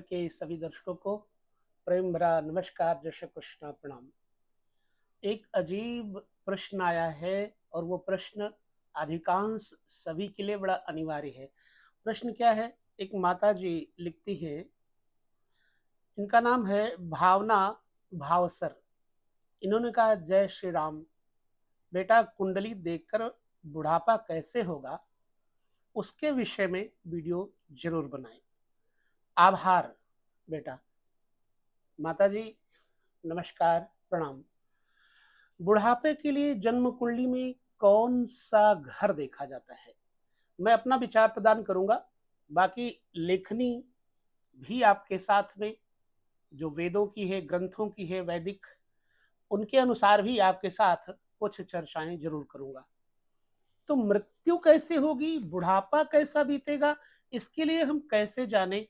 के सभी दर्शकों को प्रेम भरा नमस्कार जय श्री कृष्ण प्रणाम एक अजीब प्रश्न आया है और वो प्रश्न अधिकांश सभी के लिए बड़ा अनिवार्य है प्रश्न क्या है एक माता जी लिखती है इनका नाम है भावना भावसर इन्होंने कहा जय श्री राम बेटा कुंडली देखकर बुढ़ापा कैसे होगा उसके विषय में वीडियो जरूर बनाएं आभार बेटा माता जी नमस्कार प्रणाम बुढ़ापे के लिए जन्म कुंडली में कौन सा घर देखा जाता है मैं अपना विचार प्रदान करूंगा बाकी लेखनी भी आपके साथ में जो वेदों की है ग्रंथों की है वैदिक उनके अनुसार भी आपके साथ कुछ चर्चाएं जरूर करूंगा तो मृत्यु कैसे होगी बुढ़ापा कैसा बीतेगा इसके लिए हम कैसे जाने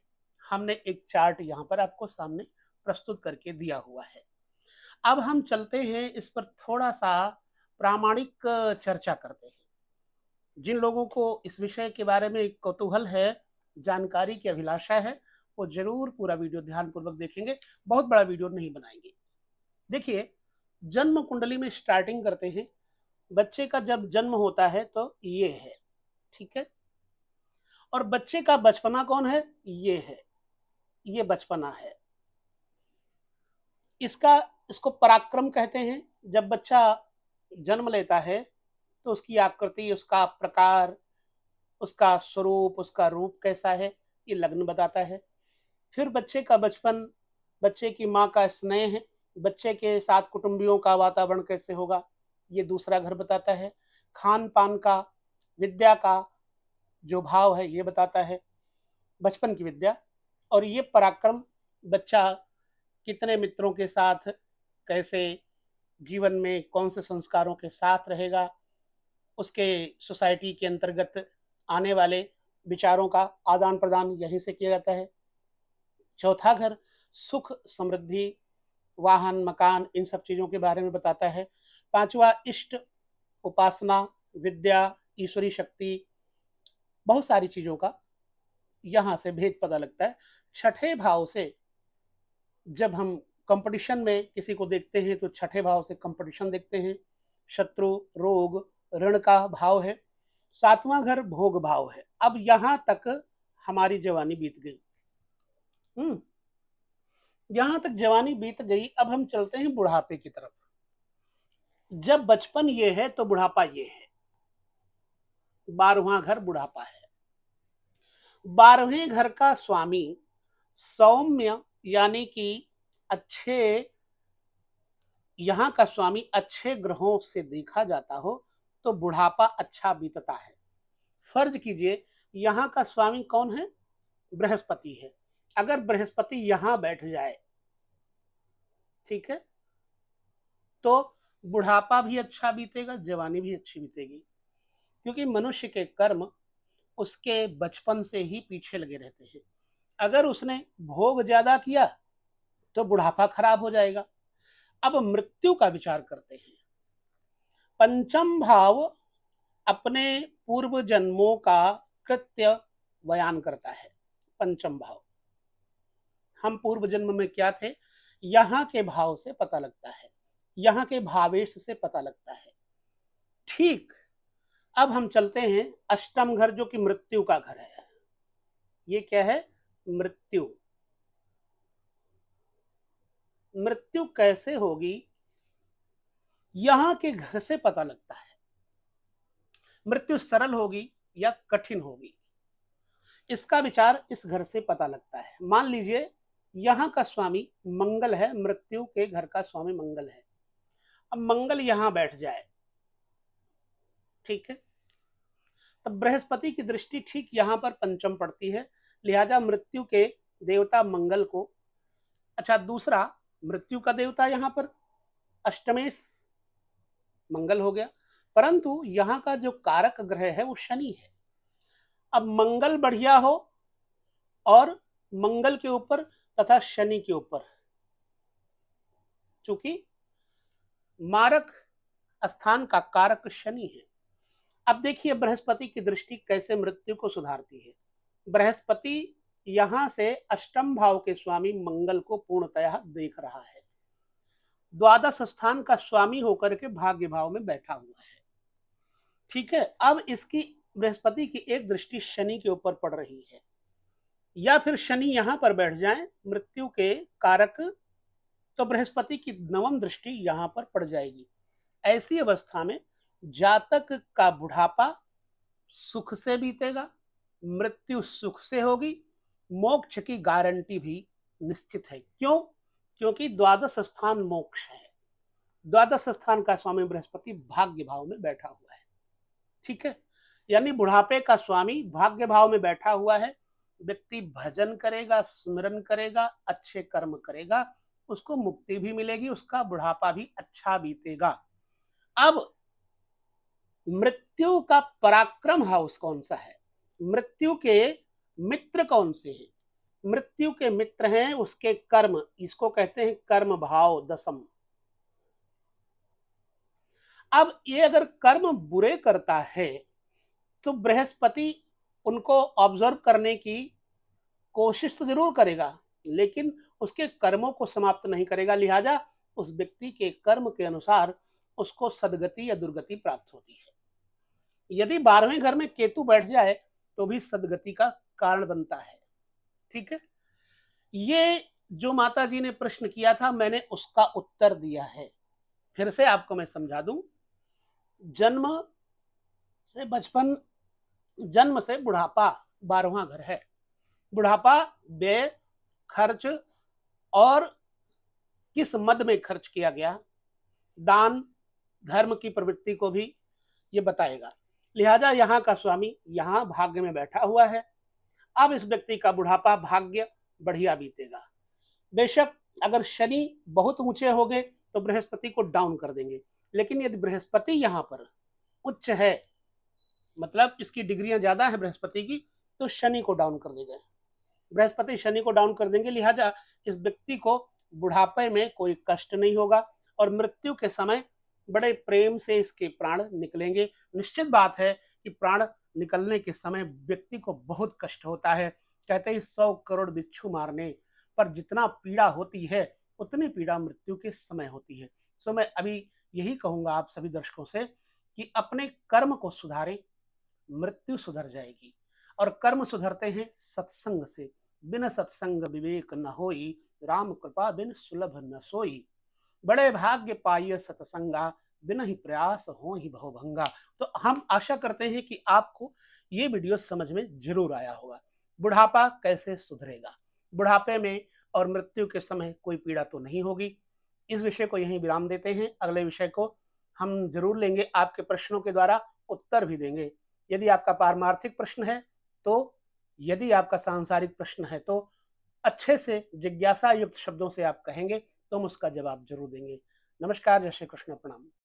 हमने एक चार्ट यहाँ पर आपको सामने प्रस्तुत करके दिया हुआ है अब हम चलते हैं इस पर थोड़ा सा प्रामाणिक चर्चा करते हैं जिन लोगों को इस विषय के बारे में कौतूहल है जानकारी की अभिलाषा है वो जरूर पूरा वीडियो ध्यानपूर्वक देखेंगे बहुत बड़ा वीडियो नहीं बनाएंगे देखिए जन्म कुंडली में स्टार्टिंग करते हैं बच्चे का जब जन्म होता है तो ये है ठीक है और बच्चे का बचपना कौन है ये है ये बचपना है इसका इसको पराक्रम कहते हैं जब बच्चा जन्म लेता है तो उसकी आकृति उसका प्रकार उसका स्वरूप उसका रूप कैसा है ये लग्न बताता है फिर बच्चे का बचपन बच्चे की माँ का स्नेह बच्चे के साथ कुटुंबियों का वातावरण कैसे होगा ये दूसरा घर बताता है खान पान का विद्या का जो भाव है ये बताता है बचपन की विद्या और ये पराक्रम बच्चा कितने मित्रों के साथ कैसे जीवन में कौन से संस्कारों के साथ रहेगा उसके सोसाइटी के अंतर्गत आने वाले विचारों का आदान प्रदान यहीं से किया जाता है चौथा घर सुख समृद्धि वाहन मकान इन सब चीज़ों के बारे में बताता है पांचवा इष्ट उपासना विद्या ईश्वरी शक्ति बहुत सारी चीज़ों का यहाँ से भेद पता लगता है छठे भाव से जब हम कंपटीशन में किसी को देखते हैं तो छठे भाव से कंपटीशन देखते हैं शत्रु रोग ऋण का भाव है सातवां घर भोग भाव है अब यहां तक हमारी जवानी बीत गई हम्म यहां तक जवानी बीत गई अब हम चलते हैं बुढ़ापे की तरफ जब बचपन ये है तो बुढ़ापा ये है बारहवा घर बुढ़ापा है बारहवें घर का स्वामी सौम्य यानी कि अच्छे यहाँ का स्वामी अच्छे ग्रहों से देखा जाता हो तो बुढ़ापा अच्छा बीतता है फर्ज कीजिए यहाँ का स्वामी कौन है बृहस्पति है अगर बृहस्पति यहाँ बैठ जाए ठीक है तो बुढ़ापा भी अच्छा बीतेगा जवानी भी अच्छी बीतेगी क्योंकि मनुष्य के कर्म उसके बचपन से ही पीछे लगे रहते हैं अगर उसने भोग ज्यादा किया तो बुढ़ापा खराब हो जाएगा अब मृत्यु का विचार करते हैं पंचम भाव अपने पूर्व जन्मों का कृत्य बयान करता है पंचम भाव हम पूर्व जन्म में क्या थे यहां के भाव से पता लगता है यहां के भावेश से पता लगता है ठीक अब हम चलते हैं अष्टम घर जो कि मृत्यु का घर है ये क्या है मृत्यु मृत्यु कैसे होगी यहां के घर से पता लगता है मृत्यु सरल होगी या कठिन होगी इसका विचार इस घर से पता लगता है मान लीजिए यहां का स्वामी मंगल है मृत्यु के घर का स्वामी मंगल है अब मंगल यहां बैठ जाए ठीक है तब बृहस्पति की दृष्टि ठीक यहां पर पंचम पड़ती है लिहाजा मृत्यु के देवता मंगल को अच्छा दूसरा मृत्यु का देवता यहाँ पर अष्टमेश मंगल हो गया परंतु यहाँ का जो कारक ग्रह है वो शनि है अब मंगल बढ़िया हो और मंगल के ऊपर तथा शनि के ऊपर चूंकि मारक स्थान का कारक शनि है अब देखिए बृहस्पति की दृष्टि कैसे मृत्यु को सुधारती है बृहस्पति यहां से अष्टम भाव के स्वामी मंगल को पूर्णतया देख रहा है द्वादश स्थान का स्वामी होकर के भाग्य भाव में बैठा हुआ है ठीक है अब इसकी बृहस्पति की एक दृष्टि शनि के ऊपर पड़ रही है या फिर शनि यहां पर बैठ जाए मृत्यु के कारक तो बृहस्पति की नवम दृष्टि यहां पर पड़ जाएगी ऐसी अवस्था में जातक का बुढ़ापा सुख से बीतेगा मृत्यु सुख से होगी मोक्ष की गारंटी भी निश्चित है क्यों क्योंकि द्वादश स्थान मोक्ष है द्वादश स्थान का स्वामी बृहस्पति भाग्य भाव में बैठा हुआ है ठीक है यानी बुढ़ापे का स्वामी भाग्य भाव में बैठा हुआ है व्यक्ति भजन करेगा स्मरण करेगा अच्छे कर्म करेगा उसको मुक्ति भी मिलेगी उसका बुढ़ापा भी अच्छा बीतेगा अब मृत्यु का पराक्रम हाउस कौन सा है मृत्यु के मित्र कौन से हैं मृत्यु के मित्र हैं उसके कर्म इसको कहते हैं कर्म भाव दसम अब ये अगर कर्म बुरे करता है तो बृहस्पति उनको ऑब्जर्व करने की कोशिश तो जरूर करेगा लेकिन उसके कर्मों को समाप्त नहीं करेगा लिहाजा उस व्यक्ति के कर्म के अनुसार उसको सदगति या दुर्गति प्राप्त होती है यदि बारहवें घर में केतु बैठ जाए तो भी सदगति का कारण बनता है ठीक है ये जो माता जी ने प्रश्न किया था मैंने उसका उत्तर दिया है फिर से आपको मैं समझा दूं जन्म से बचपन जन्म से बुढ़ापा बारहवा घर है बुढ़ापा व्यय खर्च और किस मद में खर्च किया गया दान धर्म की प्रवृत्ति को भी ये बताएगा लिहाजा यहाँ का स्वामी यहाँ भाग्य में बैठा हुआ है अब इस व्यक्ति का बुढ़ापा भाग्य बढ़िया बीतेगा बेशक अगर शनि बहुत ऊंचे हो गए तो बृहस्पति को डाउन कर देंगे लेकिन यदि बृहस्पति यहाँ पर उच्च है मतलब इसकी डिग्रियां ज़्यादा है बृहस्पति की तो शनि को डाउन कर देगा बृहस्पति शनि को डाउन कर देंगे लिहाजा इस व्यक्ति को बुढ़ापे में कोई कष्ट नहीं होगा और मृत्यु के समय बड़े प्रेम से इसके प्राण निकलेंगे निश्चित बात है कि प्राण निकलने के समय व्यक्ति को बहुत कष्ट होता है कहते हैं सौ करोड़ बिच्छू मारने पर जितना पीड़ा होती है उतनी पीड़ा मृत्यु के समय होती है सो मैं अभी यही कहूंगा आप सभी दर्शकों से कि अपने कर्म को सुधारें मृत्यु सुधर जाएगी और कर्म सुधरते हैं सत्संग से बिन सत्संग विवेक न होई राम कृपा बिन सुलभ न सोई बड़े भाग्य पाइय सतसंगा बिना ही प्रयास हो ही भवभंगा तो हम आशा करते हैं कि आपको ये वीडियो समझ में जरूर आया होगा बुढ़ापा कैसे सुधरेगा बुढ़ापे में और मृत्यु के समय कोई पीड़ा तो नहीं होगी इस विषय को यहीं विराम देते हैं अगले विषय को हम जरूर लेंगे आपके प्रश्नों के द्वारा उत्तर भी देंगे यदि आपका पारमार्थिक प्रश्न है तो यदि आपका सांसारिक प्रश्न है तो अच्छे से जिज्ञासा युक्त शब्दों से आप कहेंगे तुम उसका जवाब जरूर देंगे नमस्कार जय श्री कृष्ण प्रणाम